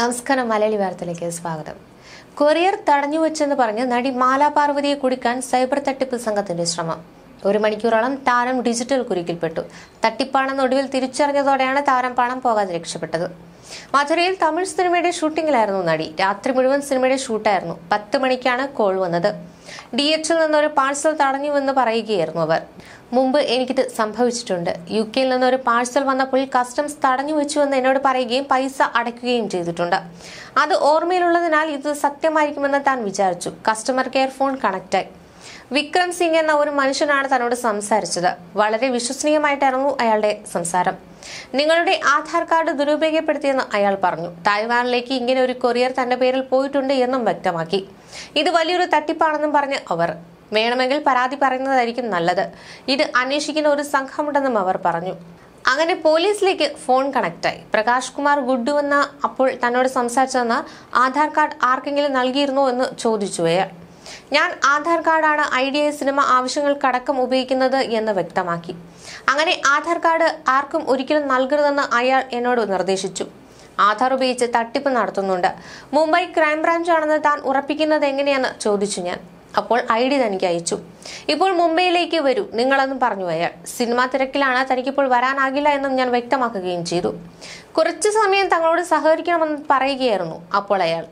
നമസ്കാരം മലയാളി വാർത്തയിലേക്ക് സ്വാഗതം കൊറിയർ തടഞ്ഞുവെച്ചെന്ന് പറഞ്ഞ് നടി മാലാ പാർവതിയെ കുടിക്കാൻ സൈബർ തട്ടിപ്പ് സംഘത്തിന്റെ ശ്രമം ഒരു മണിക്കൂറോളം താരം ഡിജിറ്റൽ കുരുക്കിൽപ്പെട്ടു തട്ടിപ്പാണെന്ന് ഒടുവിൽ തിരിച്ചറിഞ്ഞതോടെയാണ് താരം പണം പോകാതെ രക്ഷപ്പെട്ടത് മധുരയിൽ തമിഴ് സിനിമയുടെ ഷൂട്ടിങ്ങിലായിരുന്നു നടി രാത്രി മുഴുവൻ സിനിമയുടെ ഷൂട്ടായിരുന്നു പത്ത് മണിക്കാണ് കോൾ വന്നത് ഡി എച്ചിൽ നിന്നൊരു പാഴ്സൽ തടഞ്ഞുവെന്ന് പറയുകയായിരുന്നു അവർ മുമ്പ് എനിക്കിത് സംഭവിച്ചിട്ടുണ്ട് യു കെയിൽ നിന്നൊരു പാഴ്സൽ വന്നപ്പോൾ കസ്റ്റംസ് തടഞ്ഞു വെച്ചു എന്ന് എന്നോട് പറയുകയും പൈസ അടയ്ക്കുകയും ചെയ്തിട്ടുണ്ട് അത് ഓർമ്മയിലുള്ളതിനാൽ ഇത് സത്യമായിരിക്കുമെന്ന് താൻ വിചാരിച്ചു കസ്റ്റമർ കെയർ ഫോൺ കണക്റ്റായി വിക്രം സിംഗ് എന്ന ഒരു മനുഷ്യനാണ് തന്നോട് സംസാരിച്ചത് വളരെ വിശ്വസനീയമായിട്ടായിരുന്നു അയാളുടെ സംസാരം നിങ്ങളുടെ ആധാർ കാർഡ് ദുരുപയോഗപ്പെടുത്തിയെന്ന് അയാൾ പറഞ്ഞു തായ്വാനിലേക്ക് ഇങ്ങനെ ഒരു കൊറിയർ തന്റെ പേരിൽ പോയിട്ടുണ്ട് എന്നും വ്യക്തമാക്കി ഇത് വലിയൊരു തട്ടിപ്പാണെന്നും പറഞ്ഞ് അവർ വേണമെങ്കിൽ പരാതി പറയുന്നതായിരിക്കും നല്ലത് ഇത് അന്വേഷിക്കുന്ന ഒരു സംഘമുണ്ടെന്നും അവർ പറഞ്ഞു അങ്ങനെ പോലീസിലേക്ക് ഫോൺ കണക്റ്റായി പ്രകാശ് കുമാർ ഗുഡ്ഡു വന്ന അപ്പോൾ തന്നോട് സംസാരിച്ചതെന്ന് ആധാർ കാർഡ് ആർക്കെങ്കിലും നൽകിയിരുന്നോ എന്ന് ചോദിച്ചു അയാൾ ഞാൻ ആധാർ കാർഡാണ് ഐ ഡി ഐ സിനിമ ആവശ്യങ്ങൾക്കടക്കം ഉപയോഗിക്കുന്നത് എന്ന് വ്യക്തമാക്കി അങ്ങനെ ആധാർ കാർഡ് ആർക്കും ഒരിക്കലും നൽകരുതെന്ന് അയാൾ എന്നോട് നിർദ്ദേശിച്ചു ആധാർ ഉപയോഗിച്ച് തട്ടിപ്പ് നടത്തുന്നുണ്ട് മുംബൈ ക്രൈംബ്രാഞ്ചാണെന്ന് താൻ ഉറപ്പിക്കുന്നത് എങ്ങനെയെന്ന് ചോദിച്ചു ഞാൻ അപ്പോൾ ഐ ഡി തനിക്ക് അയച്ചു ഇപ്പോൾ മുംബൈയിലേക്ക് വരൂ നിങ്ങളെന്നും പറഞ്ഞു അയാൾ സിനിമാ തിരക്കിലാണ് തനിക്കിപ്പോൾ വരാനാകില്ല എന്നും ഞാൻ വ്യക്തമാക്കുകയും ചെയ്തു കുറച്ച് സമയം തങ്ങളോട് സഹകരിക്കണമെന്ന് പറയുകയായിരുന്നു അപ്പോൾ അയാൾ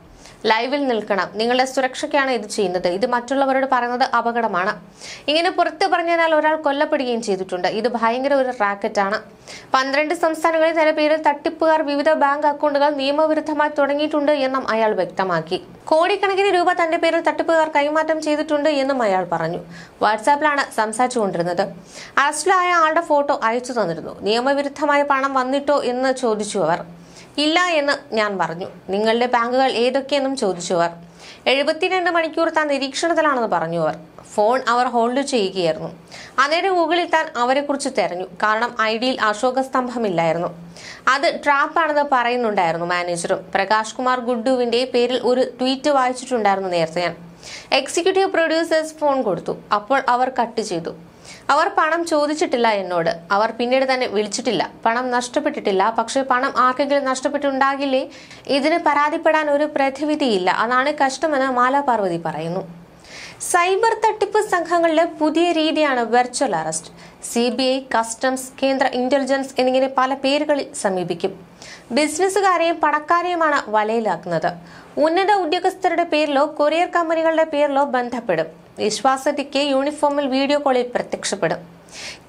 ലൈവിൽ നിൽക്കണം നിങ്ങളുടെ സുരക്ഷയ്ക്കാണ് ഇത് ചെയ്യുന്നത് ഇത് മറ്റുള്ളവരോട് പറയുന്നത് അപകടമാണ് ഇങ്ങനെ പുറത്തു പറഞ്ഞതിനാൽ ഒരാൾ കൊല്ലപ്പെടുകയും ചെയ്തിട്ടുണ്ട് ഇത് ഭയങ്കര ഒരു റാക്കറ്റാണ് പന്ത്രണ്ട് സംസ്ഥാനങ്ങളിൽ തന്റെ പേരിൽ തട്ടിപ്പുകാർ വിവിധ ബാങ്ക് അക്കൗണ്ടുകൾ നിയമവിരുദ്ധമായി തുടങ്ങിയിട്ടുണ്ട് എന്നും അയാൾ വ്യക്തമാക്കി കോടിക്കണക്കിന് രൂപ തന്റെ പേരിൽ തട്ടിപ്പുകാർ കൈമാറ്റം ചെയ്തിട്ടുണ്ട് എന്നും അയാൾ പറഞ്ഞു വാട്സാപ്പിലാണ് സംസാരിച്ചുകൊണ്ടിരുന്നത് അറസ്റ്റിലായ ആളുടെ ഫോട്ടോ അയച്ചു തന്നിരുന്നു നിയമവിരുദ്ധമായ പണം വന്നിട്ടോ എന്ന് ചോദിച്ചു അവർ ഇല്ല എന്ന് ഞാൻ പറഞ്ഞു നിങ്ങളുടെ ബാങ്കുകൾ ഏതൊക്കെയെന്നും ചോദിച്ചവർ എഴുപത്തിരണ്ട് മണിക്കൂർ താൻ നിരീക്ഷണത്തിലാണെന്ന് പറഞ്ഞു അവർ ഫോൺ അവർ ഹോൾഡ് ചെയ്യുകയായിരുന്നു അന്നേരം ഗൂഗിളിൽ താൻ അവരെക്കുറിച്ച് തെരഞ്ഞു കാരണം ഐ ഡിയിൽ അശോക സ്തംഭമില്ലായിരുന്നു അത് ട്രാപ്പാണെന്ന് പറയുന്നുണ്ടായിരുന്നു മാനേജറും പ്രകാശ് കുമാർ ഗുഡുവിന്റെ പേരിൽ ഒരു ട്വീറ്റ് വായിച്ചിട്ടുണ്ടായിരുന്നു നേരത്തെ ഞാൻ എക്സിക്യൂട്ടീവ് പ്രൊഡ്യൂസേഴ്സ് ഫോൺ കൊടുത്തു അപ്പോൾ അവർ കട്ട് ചെയ്തു അവർ പണം ചോദിച്ചിട്ടില്ല എന്നോട് അവർ പിന്നീട് തന്നെ വിളിച്ചിട്ടില്ല പണം നഷ്ടപ്പെട്ടിട്ടില്ല പക്ഷേ പണം ആർക്കെങ്കിലും നഷ്ടപ്പെട്ടുണ്ടാകില്ലേ ഇതിന് പരാതിപ്പെടാൻ ഒരു പ്രതിവിധിയില്ല അതാണ് കഷ്ടമെന്ന് മാലാ പാർവതി പറയുന്നു സൈബർ തട്ടിപ്പ് സംഘങ്ങളിലെ പുതിയ രീതിയാണ് virtual arrest C B I customs കേന്ദ്ര ഇന്റലിജൻസ് എന്നിങ്ങനെ പല പേരുകളിൽ സമീപിക്കും ബിസിനസ്സുകാരെയും പണക്കാരെയുമാണ് വലയിലാക്കുന്നത് ഉന്നത ഉദ്യോഗസ്ഥരുടെ പേരിലോ കൊറിയർ കമ്പനികളുടെ പേരിലോ ബന്ധപ്പെടും വിശ്വാസത്തിക്ക് യൂണിഫോമിൽ വീഡിയോ കോളിൽ പ്രത്യക്ഷപ്പെടും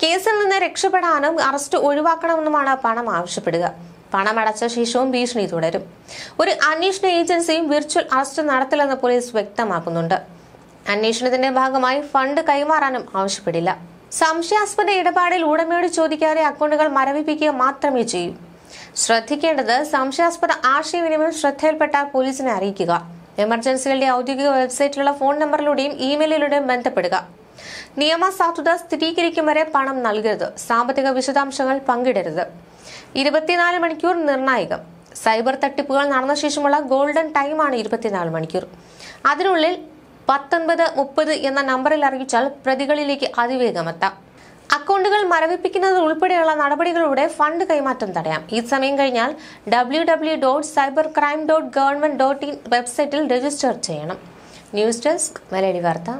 കേസിൽ നിന്ന് രക്ഷപ്പെടാനും അറസ്റ്റ് ഒഴിവാക്കണമെന്നുമാണ് പണം ആവശ്യപ്പെടുക പണം അടച്ച ശേഷവും ഭീഷണി തുടരും ഒരു അന്വേഷണ ഏജൻസിയും വിർച്വൽ അറസ്റ്റ് നടത്തില്ലെന്ന് പോലീസ് വ്യക്തമാക്കുന്നുണ്ട് അന്വേഷണത്തിന്റെ ഭാഗമായി ഫണ്ട് കൈമാറാനും ആവശ്യപ്പെടില്ല സംശയാസ്പദ ഇടപാടിൽ ഉടമയോട് ചോദിക്കാതെ അക്കൗണ്ടുകൾ മരവിപ്പിക്കുക മാത്രമേ ചെയ്യൂ ശ്രദ്ധിക്കേണ്ടത് സംശയാസ്പദ ആശയവിനിമയം ശ്രദ്ധയിൽപ്പെട്ടാൽ പോലീസിനെ അറിയിക്കുക എമർജൻസികളുടെ ഔദ്യോഗിക വെബ്സൈറ്റിലുള്ള ഫോൺ നമ്പറിലൂടെയും ഇമെയിലിലൂടെയും ബന്ധപ്പെടുക നിയമസാധുത സ്ഥിരീകരിക്കും വരെ പണം നൽകരുത് സാമ്പത്തിക വിശദാംശങ്ങൾ പങ്കിടരുത് ഇരുപത്തിനാല് മണിക്കൂർ നിർണായകം സൈബർ തട്ടിപ്പുകൾ നടന്ന ശേഷമുള്ള ഗോൾഡൻ ടൈമാണ് ഇരുപത്തിനാല് മണിക്കൂർ അതിനുള്ളിൽ പത്തൊൻപത് മുപ്പത് എന്ന നമ്പറിൽ അറിയിച്ചാൽ പ്രതികളിലേക്ക് അതിവേഗമെത്താം അക്കൗണ്ടുകൾ മരവിപ്പിക്കുന്നത് ഉൾപ്പെടെയുള്ള നടപടികളിലൂടെ ഫണ്ട് കൈമാറ്റം തടയാം ഈ സമയം കഴിഞ്ഞാൽ W W dot cyber crime dot government dot in വെബ്സൈറ്റിൽ രജിസ്റ്റർ ചെയ്യണം ന്യൂസ് ഡെസ്ക് മലയാളി വാർത്ത